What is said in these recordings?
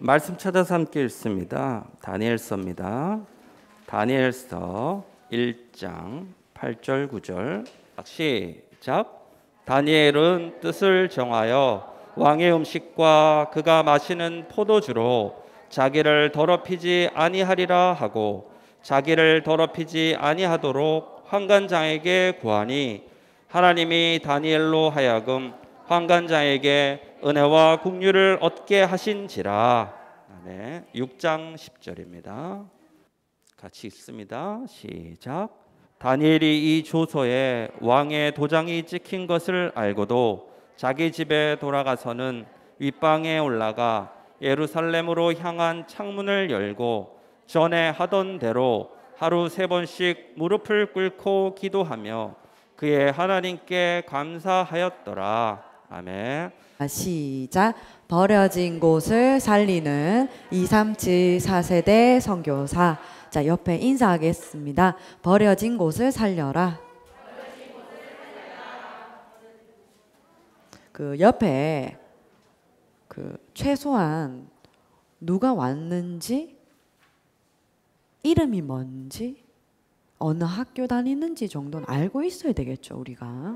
말씀 찾아서 함께 읽습니다. 다니엘서입니다. 다니엘서 1장 8절 9절 시작 다니엘은 뜻을 정하여 왕의 음식과 그가 마시는 포도주로 자기를 더럽히지 아니하리라 하고 자기를 더럽히지 아니하도록 환관장에게 구하니 하나님이 다니엘로 하여금 환관장에게 은혜와 국류를 얻게 하신지라. 아 6장 10절입니다. 같이 읽습니다. 시작. 다니엘이 이 조서에 왕의 도장이 찍힌 것을 알고도 자기 집에 돌아가서는 윗방에 올라가 예루살렘으로 향한 창문을 열고 전에 하던 대로 하루 세 번씩 무릎을 꿇고 기도하며 그의 하나님께 감사하였더라. 아멘. 시작. 버려진 곳을 살리는 237 4세대 선교사. 자, 옆에 인사하겠습니다. 버려진 곳을 살려라. 그 옆에 그 최소한 누가 왔는지 이름이 뭔지 어느 학교 다니는지 정도는 알고 있어야 되겠죠, 우리가.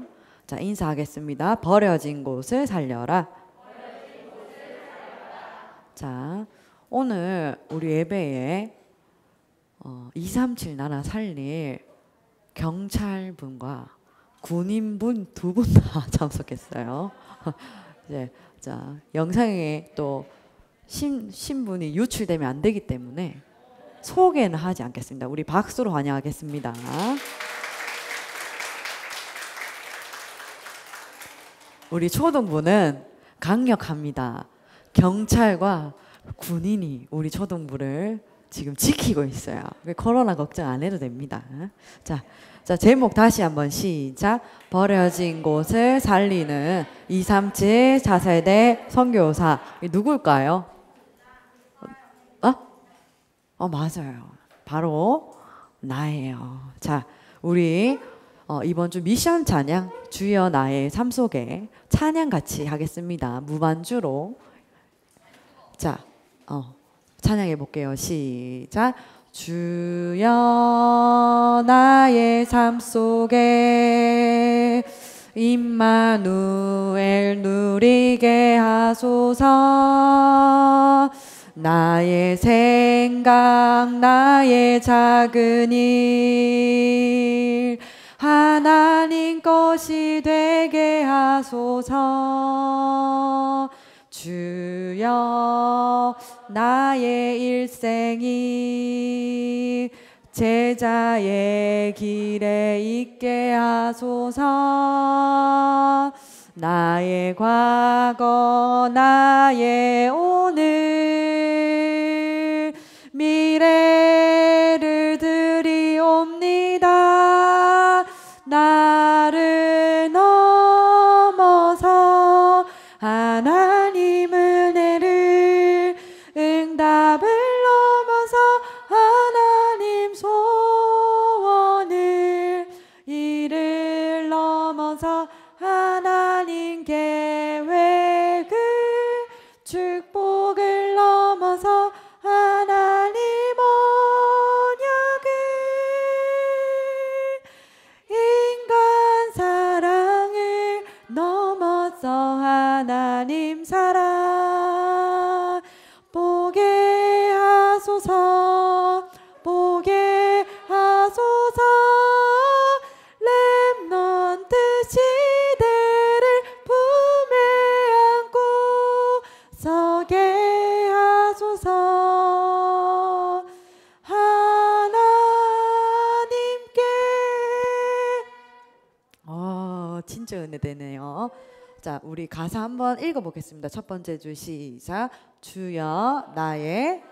자, 인사하겠습니다. 버려진 곳을 살려라. 자, 오늘 우리 예배에 어, 237 나라 살릴 경찰분과 군인분 두 분 다 참석했어요. 이제 자 영상에 또 신, 신분이 유출되면 안 되기 때문에 소개는 하지 않겠습니다. 우리 박수로 환영하겠습니다. 우리 초등부는 강력합니다. 경찰과 군인이 우리 초등부를 지금 지키고 있어요. 코로나 걱정 안 해도 됩니다. 자, 자 제목 다시 한번 시작. 버려진 곳을 살리는 237 자세대 선교사 누굴까요? 어? 어 맞아요. 바로 나예요. 자, 우리 어, 이번 주 미션 찬양 주여 나의 삶 속에 찬양 같이 하겠습니다. 무반주로 자 어, 찬양해 볼게요. 시작 주여 나의 삶 속에 임마누엘 누리게 하소서 나의 생각 나의 작은 일 하나님 것이 되게 하소서 주여 나의 일생이 제자의 길에 있게 하소서 나의 과거 나의 오늘 미래를 드리옵니다 なるの 되네요. 자, 우리 가사 한번 읽어보겠습니다. 첫 번째 줄 시작. 주여 나의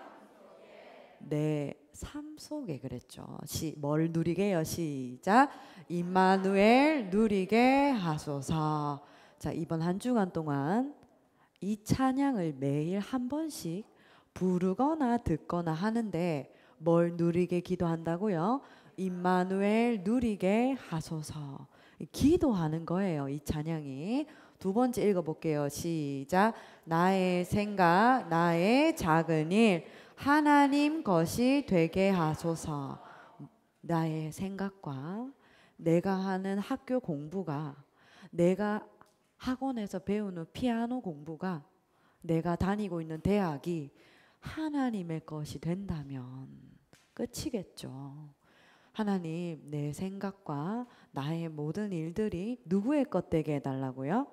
내 삶 속에 그랬죠. 시, 뭘 누리게요? 시작. 임마누엘 누리게 하소서. 자, 이번 한 주간 동안 이 찬양을 매일 한 번씩 부르거나 듣거나 하는데 뭘 누리게 기도한다고요? 임마누엘 누리게 하소서. 기도하는 거예요. 이 찬양이. 두 번째 읽어볼게요. 시작. 나의 생각, 나의 작은 일, 하나님 것이 되게 하소서. 나의 생각과 내가 하는 학교 공부가 내가 학원에서 배우는 피아노 공부가 내가 다니고 있는 대학이 하나님의 것이 된다면 끝이겠죠. 하나님 내 생각과 나의 모든 일들이 누구의 것 되게 해달라고요?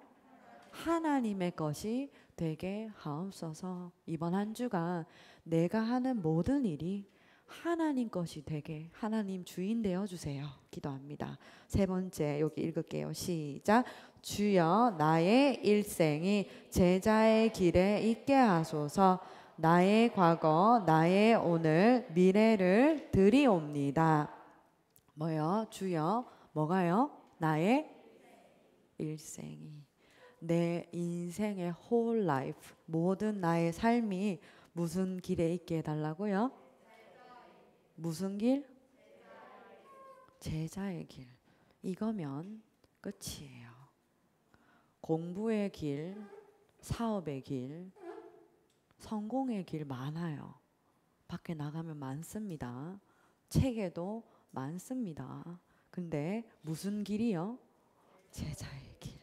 하나님의 것이 되게 하옵소서. 이번 한 주간 내가 하는 모든 일이 하나님 것이 되게 하나님 주인 되어 주세요. 기도합니다. 세 번째 여기 읽을게요. 시작. 주여 나의 일생이 제자의 길에 있게 하소서. 나의 과거, 나의 오늘, 미래를 드리옵니다. 뭐요? 주여 뭐가요? 나의 일생이 내 인생의 whole life 모든 나의 삶이 무슨 길에 있게 해달라고요? 무슨 길? 제자의 길 이거면 끝이에요 공부의 길 사업의 길 성공의 길 많아요 밖에 나가면 많습니다 책에도 많습니다. 근데 무슨 길이요? 제자의 길.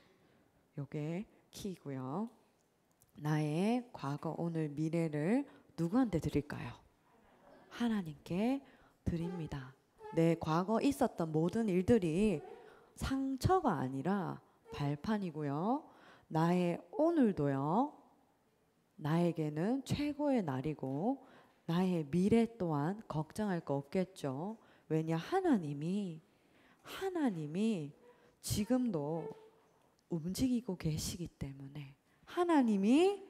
요게 키고요. 나의 과거, 오늘, 미래를 누구한테 드릴까요? 하나님께 드립니다. 내 과거 있었던 모든 일들이 상처가 아니라 발판이고요. 나의 오늘도요. 나에게는 최고의 날이고 나의 미래 또한 걱정할 거 없겠죠. 왜냐 하나님이 하나님이 지금도 움직이고 계시기 때문에 하나님이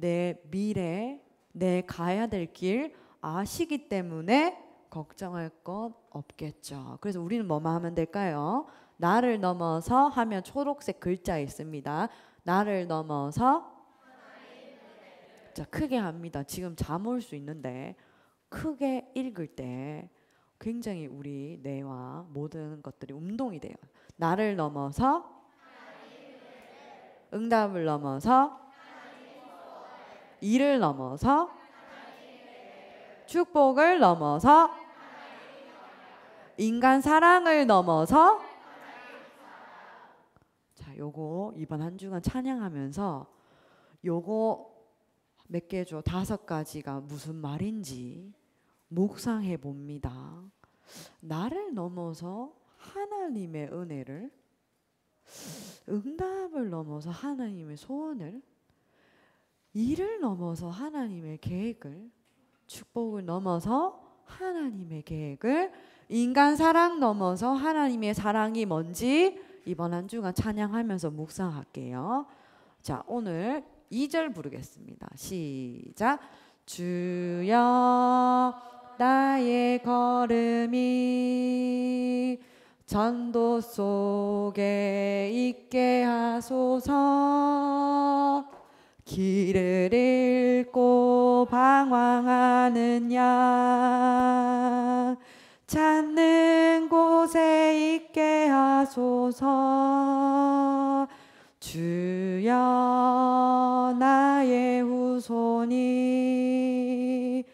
내 미래, 내 가야 될 길 아시기 때문에 걱정할 것 없겠죠. 그래서 우리는 뭐만 하면 될까요? 나를 넘어서 하면 초록색 글자 있습니다. 나를 넘어서 자 크게 합니다. 지금 잠올 수 있는데 크게 읽을 때 굉장히 우리 뇌와 모든 것들이 운동이 돼요. 나를 넘어서 응답을 넘어서 일을 넘어서 축복을 넘어서 인간 사랑을 넘어서 자, 요거 이번 한 주간 찬양하면서 요거 몇개 줘? 다섯 가지가 무슨 말인지 묵상해 봅니다. 나를 넘어서 하나님의 은혜를 응답을 넘어서 하나님의 소원을 일을 넘어서 하나님의 계획을 축복을 넘어서 하나님의 계획을 인간 사랑 넘어서 하나님의 사랑이 뭔지 이번 한 주간 찬양하면서 묵상할게요. 자, 오늘 2절 부르겠습니다. 시작. 주여 나의 걸음이 전도 속에 있게 하소서 길을 잃고 방황하는 양 찾는 곳에 있게 하소서 주여 나의 후손이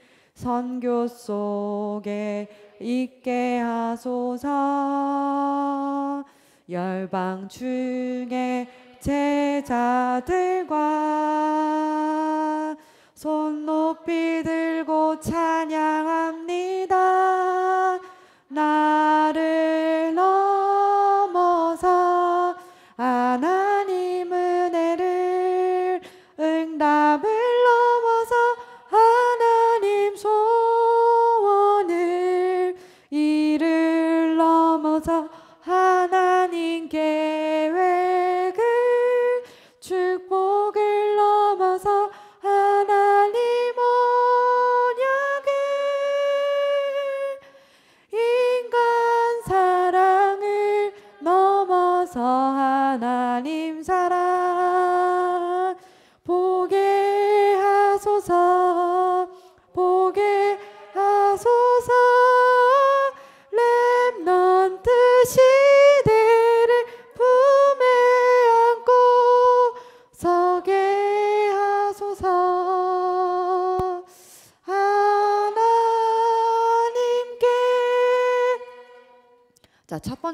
선교 속에 있게 하소서 열방 중에 제자들과 손 높이 들고 찬양합니다 나를 넣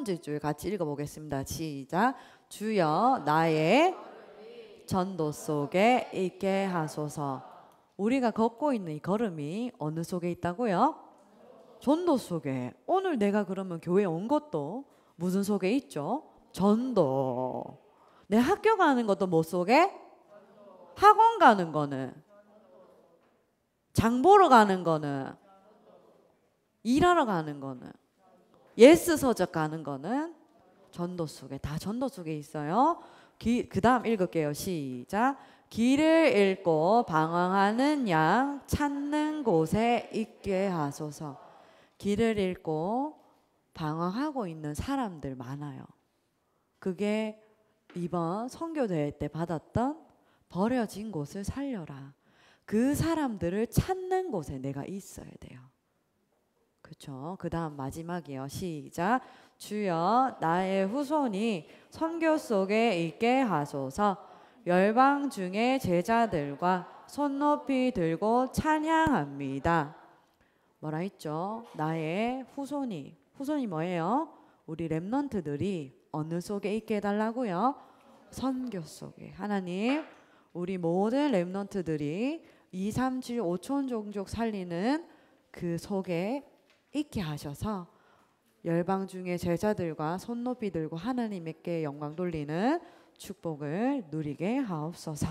천원질줄 같이 읽어보겠습니다. 시작. 주여 나의 전도 속에 있게 하소서. 우리가 걷고 있는 이 걸음이 어느 속에 있다고요? 전도 속에. 오늘 내가 그러면 교회 온 것도 무슨 속에 있죠? 전도. 내 학교 가는 것도 뭐 속에? 학원 가는 거는? 장 보러 가는 거는? 일하러 가는 거는? 예스 서적 가는 거는 전도 속에 다 전도 속에 있어요. 그 다음 읽을게요. 시작. 길을 잃고 방황하는 양 찾는 곳에 있게 하소서. 길을 잃고 방황하고 있는 사람들 많아요. 그게 이번 선교대회 때 받았던 버려진 곳을 살려라. 그 사람들을 찾는 곳에 내가 있어야 돼요. 그렇죠. 그다음 마지막이요. 시작. 주여 나의 후손이 선교 속에 있게 하소서. 열방 중에 제자들과 손 높이 들고 찬양합니다. 뭐라 했죠? 나의 후손이 후손이 뭐예요? 우리 랩넌트들이 어느 속에 있게 해달라고요? 선교 속에 하나님 우리 모든 랩넌트들이 2, 3, 7, 5천 종족 살리는 그 속에 있게 하셔서 열방 중에 제자들과 손 높이 들고 하나님께 영광 돌리는 축복을 누리게 하옵소서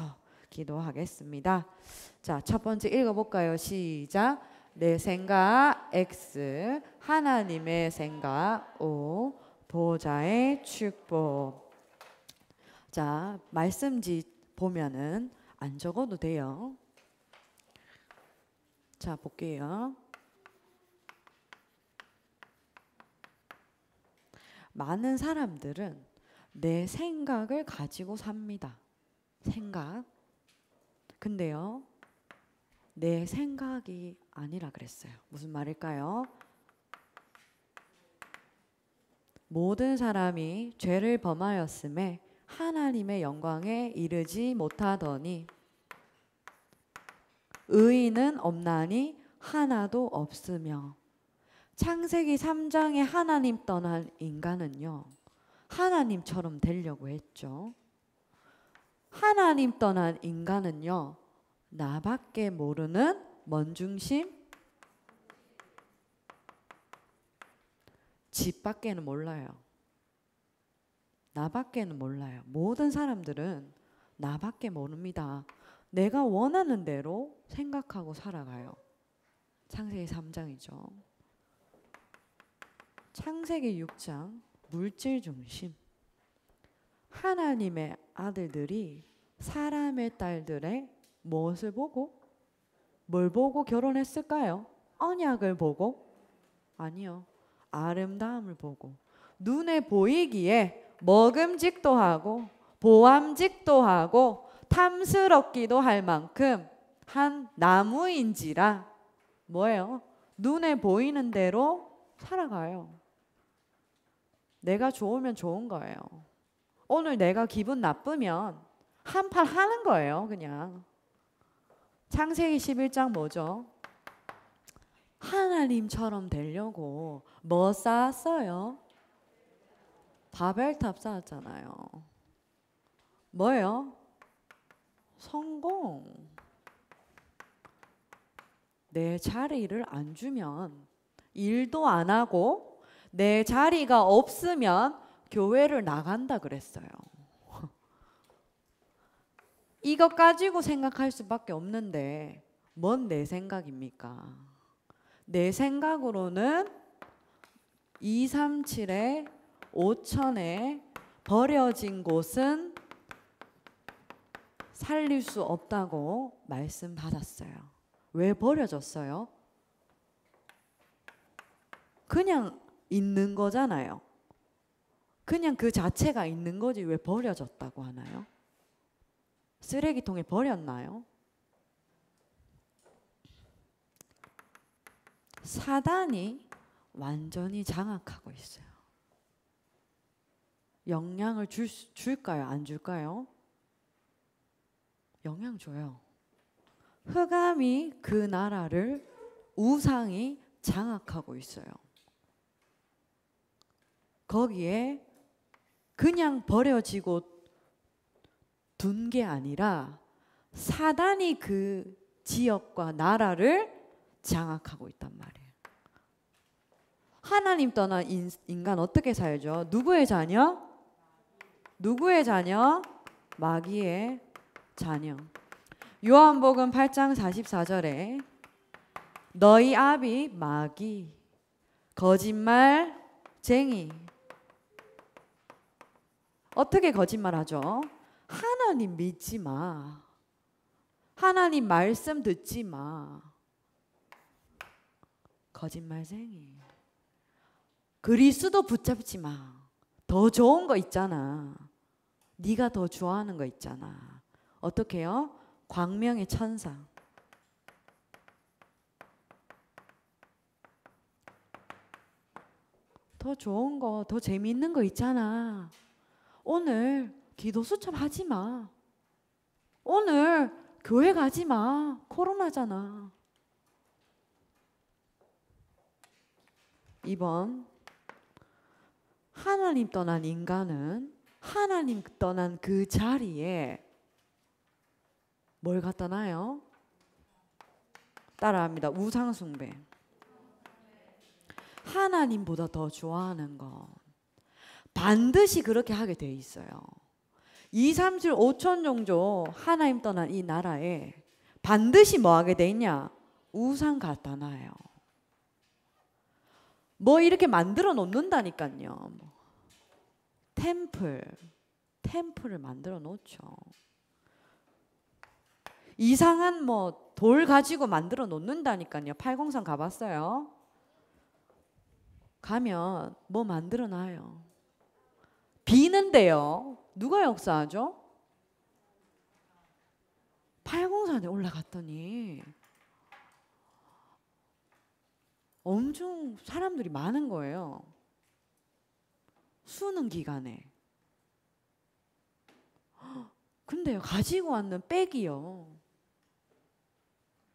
기도하겠습니다. 자, 첫 번째 읽어볼까요? 시작. 내 생각 X, 하나님의 생각 O, 보좌의 축복. 자, 말씀지 보면은 안 적어도 돼요. 자, 볼게요. 많은 사람들은 내 생각을 가지고 삽니다. 생각. 근데요, 내 생각이 아니라 그랬어요. 무슨 말일까요? 모든 사람이 죄를 범하였음에 하나님의 영광에 이르지 못하더니 의인은 없나니 하나도 없으며 창세기 3장에 하나님 떠난 인간은요. 하나님처럼 되려고 했죠. 하나님 떠난 인간은요. 나밖에 모르는 먼중심 집 밖에는 몰라요. 나밖에는 몰라요. 모든 사람들은 나밖에 모릅니다. 내가 원하는 대로 생각하고 살아가요. 창세기 3장이죠. 창세기 6장 물질 중심. 하나님의 아들들이 사람의 딸들의 무엇을 보고 뭘 보고 결혼했을까요? 언약을 보고 아니요. 아름다움을 보고 눈에 보이기에 먹음직도 하고 보암직도 하고 탐스럽기도 할 만큼 한 나무인지라 뭐예요? 눈에 보이는 대로 살아가요. 내가 좋으면 좋은 거예요. 오늘 내가 기분 나쁘면 한 팔 하는 거예요, 그냥. 창세기 11장 뭐죠? 하나님처럼 되려고 뭐 쌓았어요? 바벨탑 쌓았잖아요. 뭐예요? 성공. 내 자리를 안 주면 일도 안 하고 내 자리가 없으면 교회를 나간다 그랬어요. 이것 가지고 생각할 수밖에 없는데 뭔 내 생각입니까? 내 생각으로는 237에 5천에 버려진 곳은 살릴 수 없다고 말씀 받았어요. 왜 버려졌어요? 그냥 있는 거잖아요. 그냥 그 자체가 있는 거지 왜 버려졌다고 하나요? 쓰레기통에 버렸나요? 사단이 완전히 장악하고 있어요. 영향을 줄, 줄까요? 안 줄까요? 영향 줘요. 흑암이 그 나라를 우상이 장악하고 있어요. 거기에 그냥 버려지고 둔 게 아니라 사단이 그 지역과 나라를 장악하고 있단 말이에요. 하나님 떠난 인, 인간 어떻게 살죠? 누구의 자녀? 누구의 자녀? 마귀의 자녀. 요한복음 8장 44절에 너희 아비 마귀 거짓말쟁이 어떻게 거짓말하죠? 하나님 믿지 마. 하나님 말씀 듣지 마. 거짓말쟁이. 그리스도 붙잡지 마. 더 좋은 거 있잖아. 네가 더 좋아하는 거 있잖아. 어떻게요? 광명의 천사. 더 좋은 거, 더 재미있는 거 있잖아. 오늘 기도 수첩하지 마. 오늘 교회 가지 마. 코로나잖아. 2번. 하나님 떠난 인간은 하나님 떠난 그 자리에 뭘 갖다 놔요? 따라합니다. 우상숭배. 하나님보다 더 좋아하는 거. 반드시 그렇게 하게 돼 있어요. 2, 3, 7, 5천 종조 하나님 떠난 이 나라에 반드시 뭐 하게 돼 있냐? 우상 갖다 놔요. 뭐 이렇게 만들어 놓는다니까요. 템플, 템플을 만들어 놓죠. 이상한 뭐 돌 가지고 만들어 놓는다니까요. 팔공산 가봤어요. 가면 뭐 만들어 놔요. 지는데요. 누가 역사하죠? 804에 올라갔더니 엄청 사람들이 많은 거예요. 수능 기간에. 근데 가지고 왔는 백이요.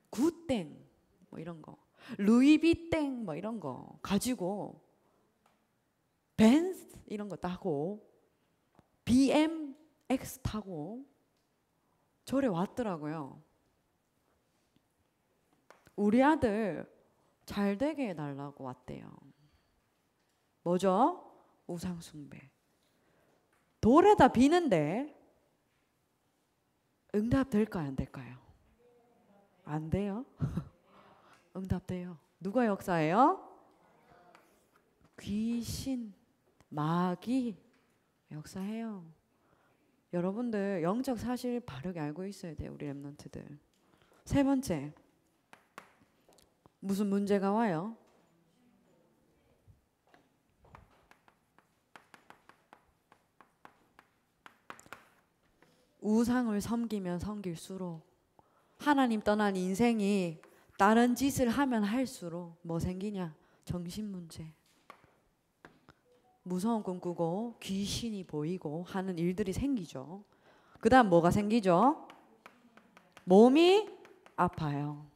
구땡, 뭐 이런 거. 루이비땡, 뭐 이런 거. 가지고. 벤스, 이런 거 따고. BMX 타고 절에 왔더라고요. 우리 아들 잘 되게 해달라고 왔대요. 뭐죠? 우상숭배. 돌에다 비는데 응답 될까요? 안 될까요? 안 돼요? 응답 돼요. 누가 역사예요? 귀신, 마귀, 역사해요. 여러분들 영적 사실 바르게 알고 있어야 돼요. 우리 랩런트들. 세 번째. 무슨 문제가 와요? 우상을 섬기면 섬길수록 하나님 떠난 인생이 다른 짓을 하면 할수록 뭐 생기냐? 정신 문제. 무서운 꿈 꾸고 귀신이 보이고 하는 일들이 생기죠. 그 다음 뭐가 생기죠? 몸이 아파요.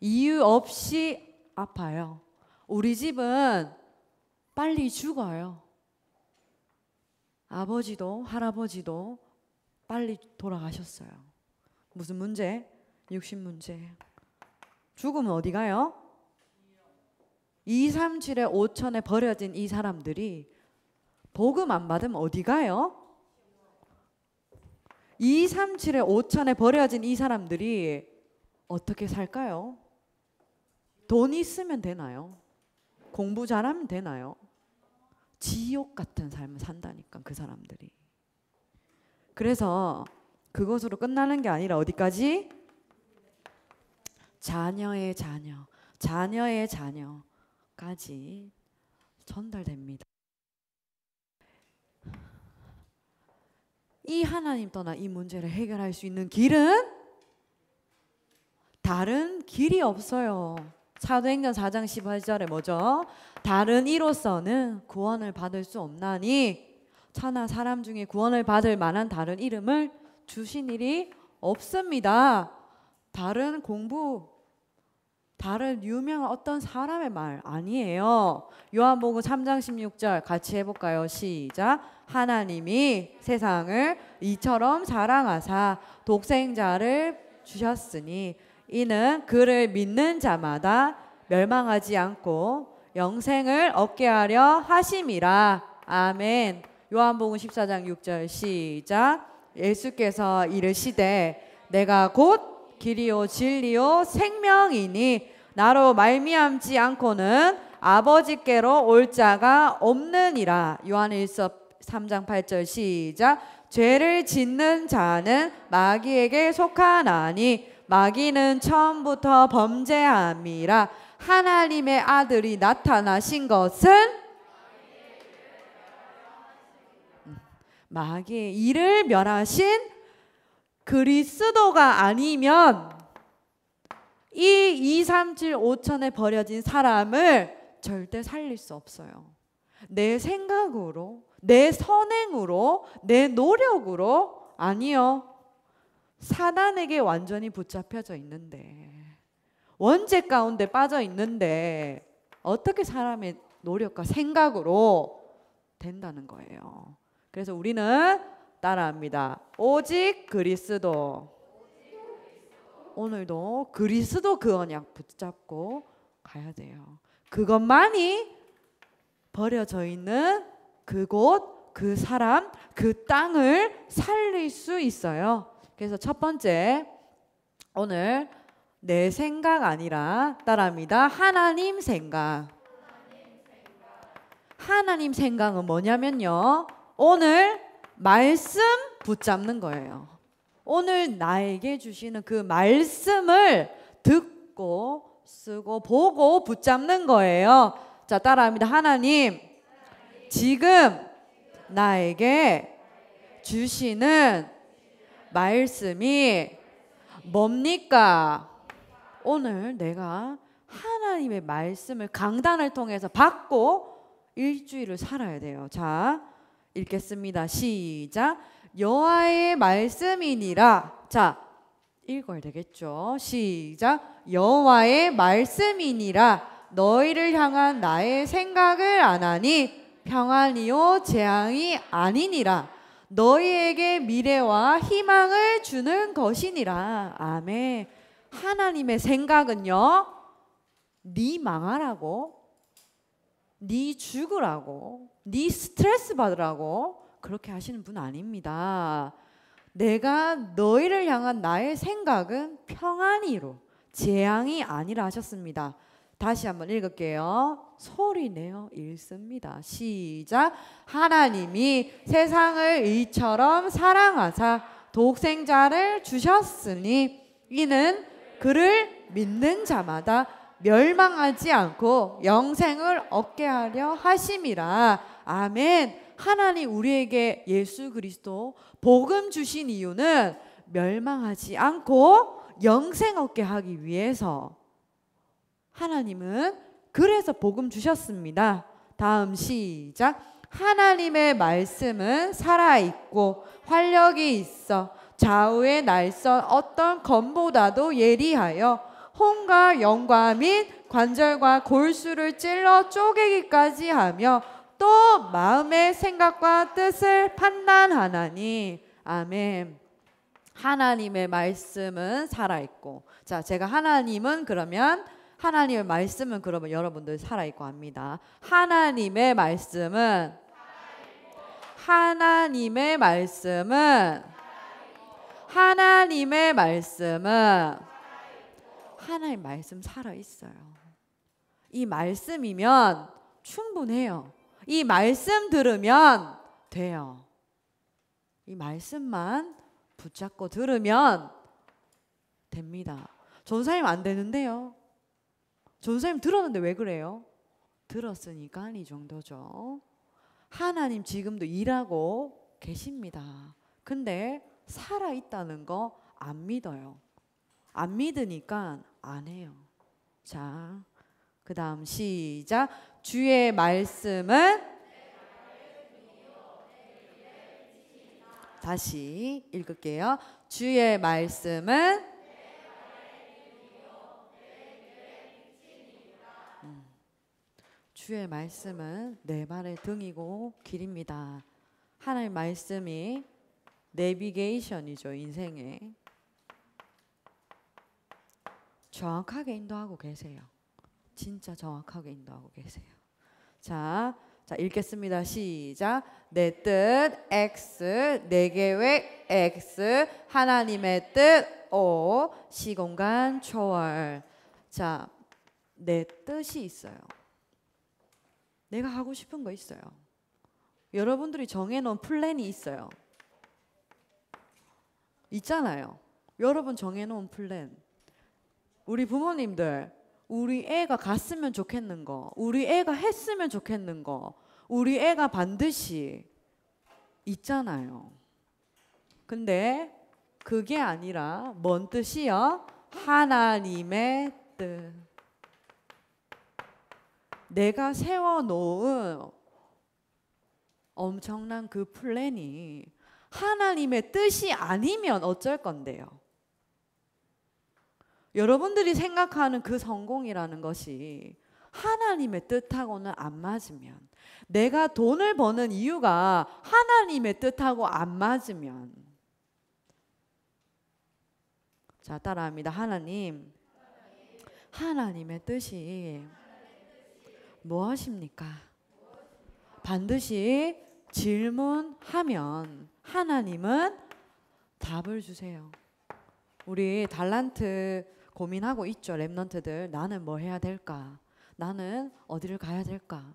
이유 없이 아파요. 우리 집은 빨리 죽어요. 아버지도 할아버지도 빨리 돌아가셨어요. 무슨 문제? 육신 문제. 죽으면 어디 가요? 2, 3, 7에 5천에 버려진 이 사람들이 복음 안 받으면 어디 가요? 2, 3, 7에 5천에 버려진 이 사람들이 어떻게 살까요? 돈 있으면 되나요? 공부 잘하면 되나요? 지옥 같은 삶을 산다니까 그 사람들이. 그래서 그것으로 끝나는 게 아니라 어디까지? 자녀의 자녀, 자녀의 자녀. 까지 전달됩니다. 이 하나님 떠나 이 문제를 해결할 수 있는 길은 다른 길이 없어요. 사도행전 4장 18절에 뭐죠? 다른 이로서는 구원을 받을 수 없나니 차나 사람 중에 구원을 받을 만한 다른 이름을 주신 일이 없습니다. 다른 공부, 다른 유명한 어떤 사람의 말 아니에요. 요한복음 3장 16절 같이 해볼까요? 시작. 하나님이 세상을 이처럼 사랑하사 독생자를 주셨으니 이는 그를 믿는 자마다 멸망하지 않고 영생을 얻게 하려 하심이라. 아멘. 요한복음 14장 6절 시작. 예수께서 이르시되 내가 곧 길이요 진리요 생명이니 나로 말미암지 않고는 아버지께로 올 자가 없느니라. 요한일서 3장 8절 시작. 죄를 짓는 자는 마귀에게 속하나니 마귀는 처음부터 범죄함이라 하나님의 아들이 나타나신 것은 마귀의 일을 멸하신 그리스도가 아니면 이 2, 3, 7, 5천에 버려진 사람을 절대 살릴 수 없어요. 내 생각으로, 내 선행으로, 내 노력으로 아니요. 사단에게 완전히 붙잡혀져 있는데, 원죄 가운데 빠져 있는데, 어떻게 사람의 노력과 생각으로 된다는 거예요. 그래서 우리는 따라합니다. 오직 그리스도. 오늘도 그리스도 그 언약 붙잡고 가야 돼요. 그것만이 버려져 있는 그곳, 그 사람, 그 땅을 살릴 수 있어요. 그래서 첫 번째, 오늘 내 생각 아니라 따라합니다. 하나님 생각. 하나님 생각은 뭐냐면요. 오늘 말씀 붙잡는 거예요. 오늘 나에게 주시는 그 말씀을 듣고 쓰고 보고 붙잡는 거예요. 자, 따라합니다. 하나님, 지금 나에게 주시는 말씀이 뭡니까? 오늘 내가 하나님의 말씀을 강단을 통해서 받고 일주일을 살아야 돼요. 자, 읽겠습니다. 시작. 여호와의 말씀이니라. 자, 읽어야 되겠죠. 시작. 여호와의 말씀이니라. 너희를 향한 나의 생각을 안 하니 평안이요 재앙이 아니니라. 너희에게 미래와 희망을 주는 것이니라. 아멘. 하나님의 생각은요. 네 망하라고. 네 죽으라고. 네 스트레스 받으라고. 그렇게 하시는 분 아닙니다. 내가 너희를 향한 나의 생각은 평안이로 재앙이 아니라 하셨습니다. 다시 한번 읽을게요. 소리 내어 읽습니다. 시작. 하나님이 세상을 이처럼 사랑하사 독생자를 주셨으니 이는 그를 믿는 자마다 멸망하지 않고 영생을 얻게 하려 하심이라. 아멘. 하나님 우리에게 예수 그리스도 복음 주신 이유는 멸망하지 않고 영생 얻게 하기 위해서 하나님은 그래서 복음 주셨습니다. 다음 시작. 하나님의 말씀은 살아있고 활력이 있어 좌우의 날선 어떤 검보다도 예리하여 혼과 영과 및 관절과 골수를 찔러 쪼개기까지 하며 또 마음의 생각과 뜻을 판단하나니 아멘. 하나님의 말씀은 살아 있고 자, 제가 하나님은 그러면 하나님의 말씀은 그러면 여러분들 살아있고 합니다. 하나님의 말씀은 하나님의 말씀은 하나님의 말씀은 하나님 의 말씀 살아있어요. 이 말씀이면 충분해요. 이 말씀 들으면 돼요. 이 말씀만 붙잡고 들으면 됩니다. 전사님 안 되는데요. 전사님 들었는데 왜 그래요? 들었으니까 이 정도죠. 하나님 지금도 일하고 계십니다. 근데 살아 있다는 거 안 믿어요. 안 믿으니까 안 해요. 자, 그 다음 시작. 주의 말씀은 다시 읽을게요. 주의 말씀은 음. 주의 말씀은 내 발의 등이고 길입니다. 하나님 말씀이 내비게이션이죠 인생에 정확하게 인도하고 계세요. 진짜 정확하게 인도하고 계세요. 자, 자 읽겠습니다. 시작. 내 뜻 X, 내 계획 X, 하나님의 뜻 O, 시공간 초월. 자, 내 뜻이 있어요. 내가 하고 싶은 거 있어요. 여러분들이 정해놓은 플랜이 있어요. 있잖아요. 여러분 정해놓은 플랜. 우리 부모님들 우리 애가 갔으면 좋겠는 거, 우리 애가 했으면 좋겠는 거, 우리 애가 반드시 있잖아요. 근데 그게 아니라 뭔 뜻이요? 하나님의 뜻. 내가 세워놓은 엄청난 그 플랜이 하나님의 뜻이 아니면 어쩔 건데요? 여러분들이 생각하는 그 성공이라는 것이 하나님의 뜻하고는 안 맞으면 내가 돈을 버는 이유가 하나님의 뜻하고 안 맞으면 자 따라합니다 하나님 하나님의 뜻이 무엇입니까 뭐 반드시 질문하면 하나님은 답을 주세요 우리 달란트 고민하고 있죠. 랩넌트들 나는 뭐 해야 될까? 나는 어디를 가야 될까?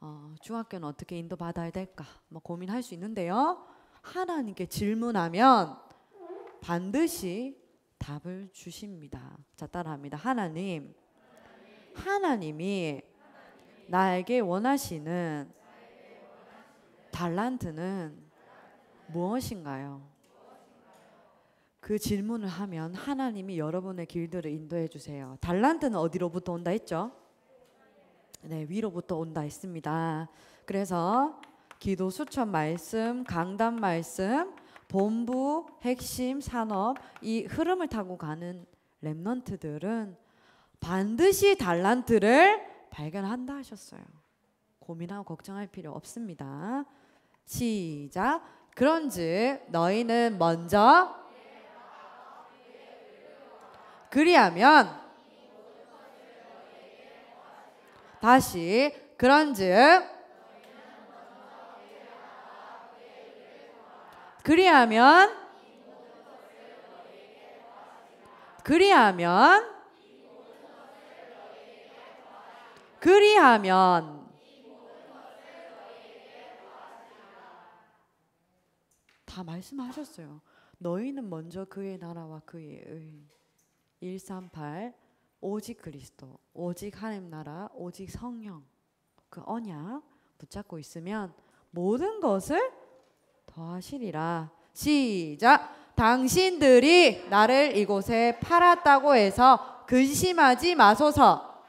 어, 중학교는 어떻게 인도 받아야 될까? 뭐 고민할 수 있는데요. 하나님께 질문하면 반드시 답을 주십니다. 자 따라합니다. 하나님, 하나님이 나에게 원하시는 달란트는 무엇인가요? 그 질문을 하면 하나님이 여러분의 길들을 인도해 주세요. 달란트는 어디로부터 온다 했죠? 네, 위로부터 온다 했습니다. 그래서 기도 수천 말씀, 강단 말씀, 본부, 핵심, 산업 이 흐름을 타고 가는 랩넌트들은 반드시 달란트를 발견한다 하셨어요. 고민하고 걱정할 필요 없습니다. 시작. 그런즉 너희는 먼저 그리하면 다시 그런즉 그리하면 그리하면 그리하면 다 말씀하셨어요. 너희는 먼저 그의 나라와 그의 의138 오직 그리스도, 오직 하나님 나라, 오직 성령 그 언약 붙잡고 있으면 모든 것을 더하시리라. 시작. 당신들이 나를 이곳에 팔았다고 해서 근심하지 마소서.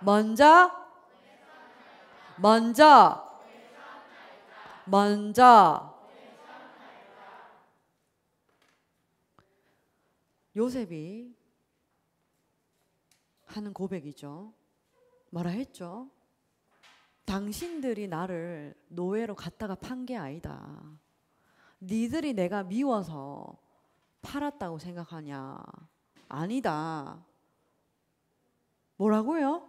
먼저 먼저 먼저 요셉이 하는 고백이죠. 뭐라 했죠? 당신들이 나를 노예로 갖다가 판게 아니다. 니들이 내가 미워서 팔았다고 생각하냐? 아니다. 뭐라고요?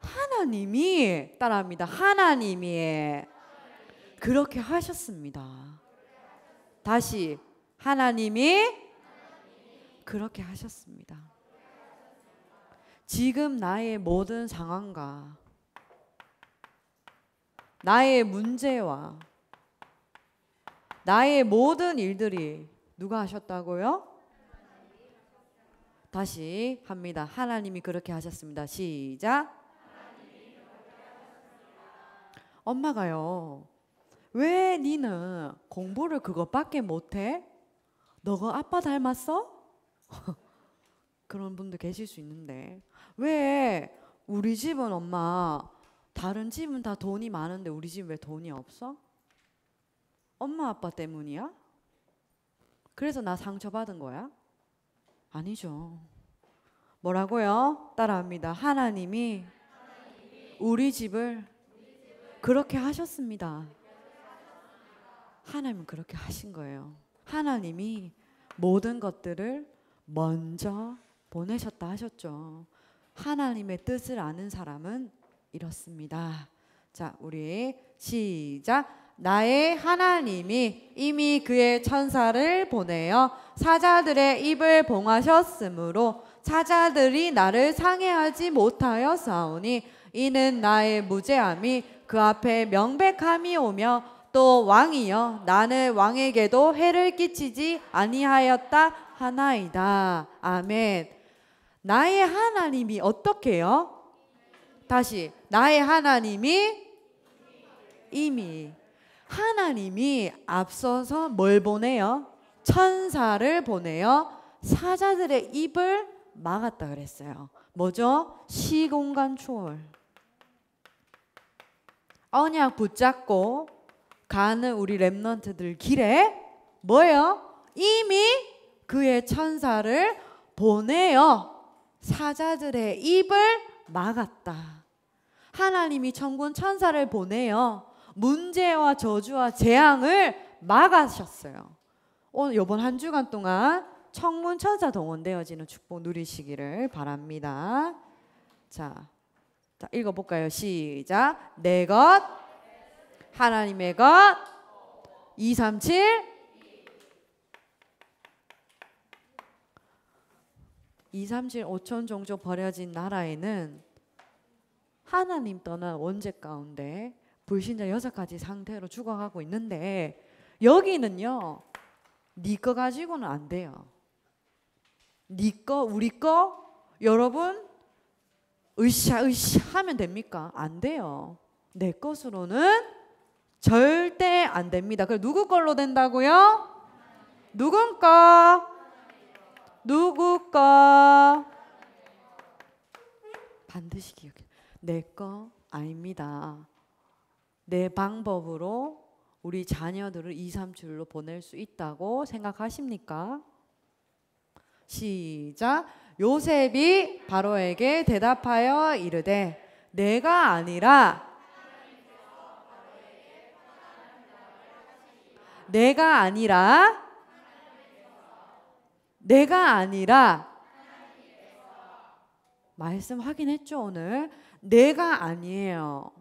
하나님이 따라합니다. 하나님이 그렇게 하셨습니다. 다시 하나님이 그렇게 하셨습니다. 지금 나의 모든 상황과 나의 문제와 나의 모든 일들이 누가 하셨다고요? 다시 합니다. 하나님이 그렇게 하셨습니다. 시작. 엄마가요. 왜 니는 공부를 그것밖에 못해? 너가 아빠 닮았어? 그런 분들 계실 수 있는데 왜 우리 집은 엄마 다른 집은 다 돈이 많은데 우리 집 왜 돈이 없어? 엄마 아빠 때문이야? 그래서 나 상처받은 거야? 아니죠. 뭐라고요? 따라합니다. 하나님이 우리 집을 그렇게 하셨습니다. 하나님 은 그렇게 하신 거예요. 하나님이 모든 것들을 먼저 보내셨다 하셨죠. 하나님의 뜻을 아는 사람은 이렇습니다. 자, 우리 시작. 나의 하나님이 이미 그의 천사를 보내어 사자들의 입을 봉하셨으므로 사자들이 나를 상해하지 못하여 싸우니 이는 나의 무죄함이 그 앞에 명백함이 오며 또 왕이여 나는 왕에게도 해를 끼치지 아니하였다 하나이다. 아멘. 나의 하나님이 어떻게요? 다시 나의 하나님이 이미 하나님이 앞서서 뭘 보내요? 천사를 보내요. 사자들의 입을 막았다 그랬어요. 뭐죠? 시공간 초월. 언약 붙잡고 가는 우리 랩런트들 길에 뭐예요? 이미 그의 천사를 보내어 사자들의 입을 막았다. 하나님이 천군 천사를 보내어 문제와 저주와 재앙을 막으셨어요. 오늘 이번 한 주간 동안 청문 천사 동원되어지는 축복 누리시기를 바랍니다. 자, 자 읽어볼까요? 시작. 내 네 것. 하나님의 것237 237 5천 종족 버려진 나라에는 하나님 떠난 원죄 가운데 불신자 여섯 가지 상태로 죽어가고 있는데 여기는요 니거 네 가지고는 안 돼요 니거 네 우리 거 여러분 으쌰으쌰 하면 됩니까? 안 돼요 내 것으로는 절대 안 됩니다. 그 누구 걸로 된다고요? 누군 거? 누구 거? 반드시 기억해. 내 거 아닙니다. 내 방법으로 우리 자녀들을 2, 3주로 보낼 수 있다고 생각하십니까? 시작. 요셉이 바로에게 대답하여 이르되 내가 아니라 내가 아니라 내가 아니라 말씀 확인했죠 오늘 내가 아니에요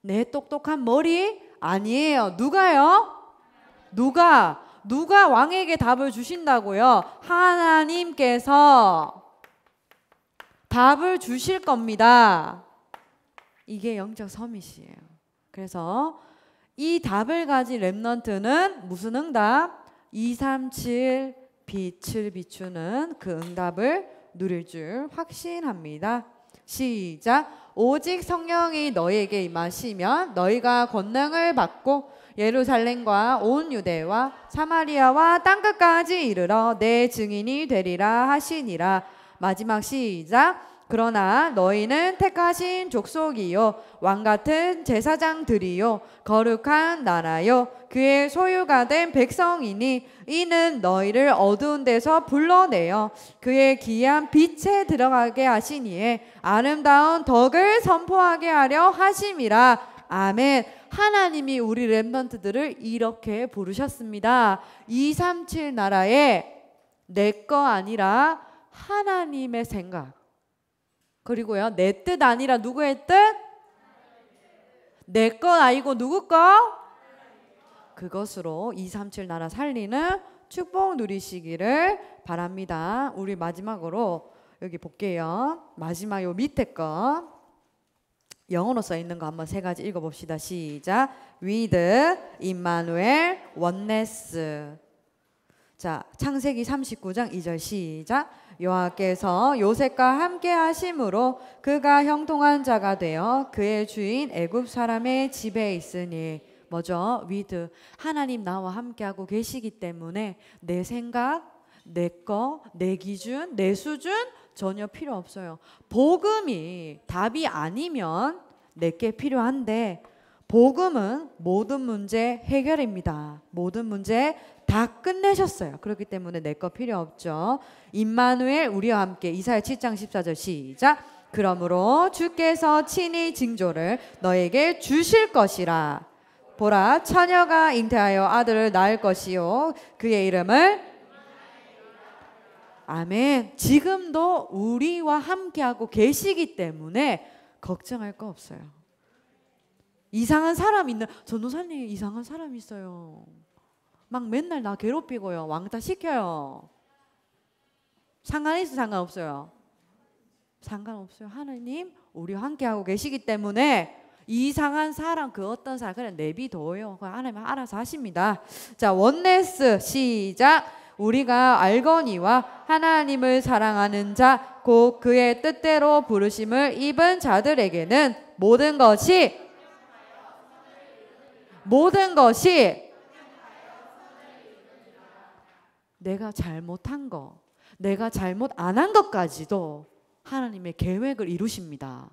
내 똑똑한 머리 아니에요 누가요 누가 누가 왕에게 답을 주신다고요 하나님께서 답을 주실 겁니다 이게 영적 서밋이에요 그래서 이 답을 가진 랩넌트는 무슨 응답? 237 빛을 비추는 그 응답을 누릴 줄 확신합니다. 시작. 오직 성령이 너에게 임하시면 너희가 권능을 받고 예루살렘과 온 유대와 사마리아와 땅끝까지 이르러 내 증인이 되리라 하시니라. 마지막 시작. 그러나 너희는 택하신 족속이요 왕 같은 제사장들이요 거룩한 나라요 그의 소유가 된 백성이니 이는 너희를 어두운 데서 불러내어 그의 귀한 빛에 들어가게 하시니에 아름다운 덕을 선포하게 하려 하심이라 아멘. 하나님이 우리 렘넌트들을 이렇게 부르셨습니다. 237 나라에 내거 아니라 하나님의 생각 그리고요. 내 뜻 아니라 누구의 뜻? 내 것 아니고 누구 거? 그것으로 237 나라 살리는 축복 누리시기를 바랍니다. 우리 마지막으로 여기 볼게요. 마지막 요 밑에 거 영어로 써 있는 거 한번 세 가지 읽어 봅시다. 시작. 위드 임마누엘 원네스 자, 창세기 39장 2절 시작. 여호와께서 요셉과 함께 하심으로 그가 형통한 자가 되어 그의 주인 애굽 사람의 집에 있으니 먼저 위드 하나님 나와 함께하고 계시기 때문에 내 생각, 내 거, 내 기준, 내 수준 전혀 필요 없어요. 복음이 답이 아니면 내게 필요한데 복음은 모든 문제 해결입니다. 모든 문제 다 끝내셨어요. 그렇기 때문에 내 거 필요 없죠. 임마누엘 우리와 함께 이사야 7장 14절 시작. 그러므로 주께서 친히 징조를 너에게 주실 것이라. 보라 처녀가 잉태하여 아들을 낳을 것이요 그의 이름을 아멘. 지금도 우리와 함께하고 계시기 때문에 걱정할 거 없어요. 이상한 사람 있는 전도사님 이상한 사람 있어요. 막 맨날 나 괴롭히고요. 왕따 시켜요. 상관있어 상관없어요. 상관없어요. 하느님 우리 함께하고 계시기 때문에 이상한 사람 그 어떤 사람 그냥 내비둬요. 그 하나님 알아서 하십니다. 자 원네스 시작. 우리가 알거니와 하나님을 사랑하는 자 곧 그의 뜻대로 부르심을 입은 자들에게는 모든 것이 모든 것이 내가 잘못한 거, 내가 잘못 안 한 것까지도 하나님의 계획을 이루십니다.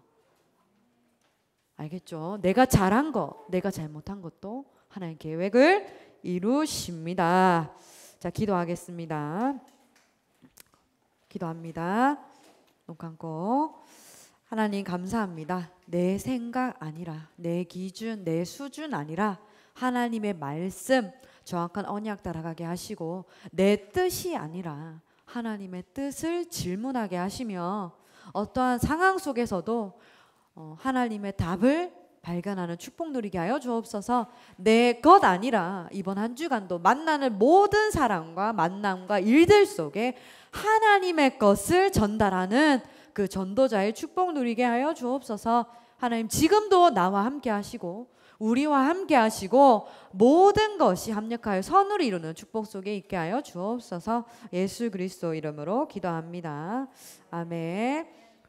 알겠죠? 내가 잘한 거, 내가 잘못한 것도 하나님의 계획을 이루십니다. 자, 기도하겠습니다. 기도합니다. 눈 감고. 하나님 감사합니다. 내 생각 아니라 내 기준 내 수준 아니라 하나님의 말씀 정확한 언약 따라가게 하시고 내 뜻이 아니라 하나님의 뜻을 질문하게 하시며 어떠한 상황 속에서도 어, 하나님의 답을 발견하는 축복 누리게 하여 주옵소서 내 것 아니라 이번 한 주간도 만나는 모든 사람과 만남과 일들 속에 하나님의 것을 전달하는 그 전도자의 축복 누리게 하여 주옵소서. 하나님 지금도 나와 함께 하시고 우리와 함께 하시고 모든 것이 합력하여 선을 이루는 축복 속에 있게 하여 주옵소서. 예수 그리스도 이름으로 기도합니다. 아멘.